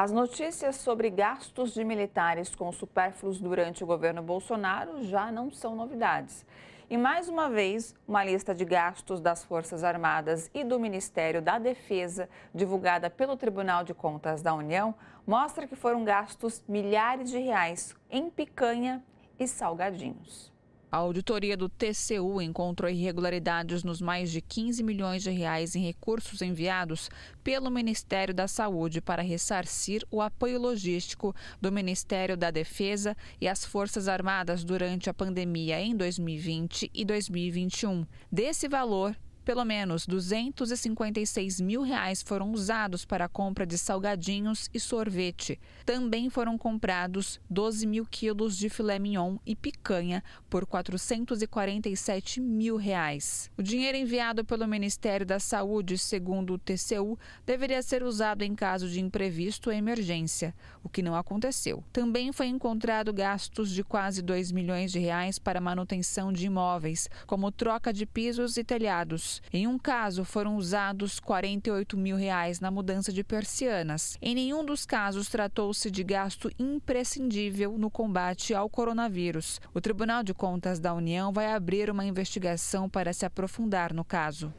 As notícias sobre gastos de militares com supérfluos durante o governo Bolsonaro já não são novidades. E mais uma vez, uma lista de gastos das Forças Armadas e do Ministério da Defesa, divulgada pelo Tribunal de Contas da União, mostra que foram gastos milhares de reais em picanha e salgadinhos. A auditoria do TCU encontrou irregularidades nos mais de 15 milhões de reais em recursos enviados pelo Ministério da Saúde para ressarcir o apoio logístico do Ministério da Defesa e as Forças Armadas durante a pandemia em 2020 e 2021. Desse valor, pelo menos 256 mil reais foram usados para a compra de salgadinhos e sorvete. Também foram comprados 12 mil quilos de filé mignon e picanha por 447 mil reais. O dinheiro enviado pelo Ministério da Saúde, segundo o TCU, deveria ser usado em caso de imprevisto ou emergência, o que não aconteceu. Também foi encontrado gastos de quase 2 milhões de reais para manutenção de imóveis, como troca de pisos e telhados. Em um caso, foram usados 48 mil reais na mudança de persianas. Em nenhum dos casos tratou-se de gasto imprescindível no combate ao coronavírus. O Tribunal de Contas da União vai abrir uma investigação para se aprofundar no caso.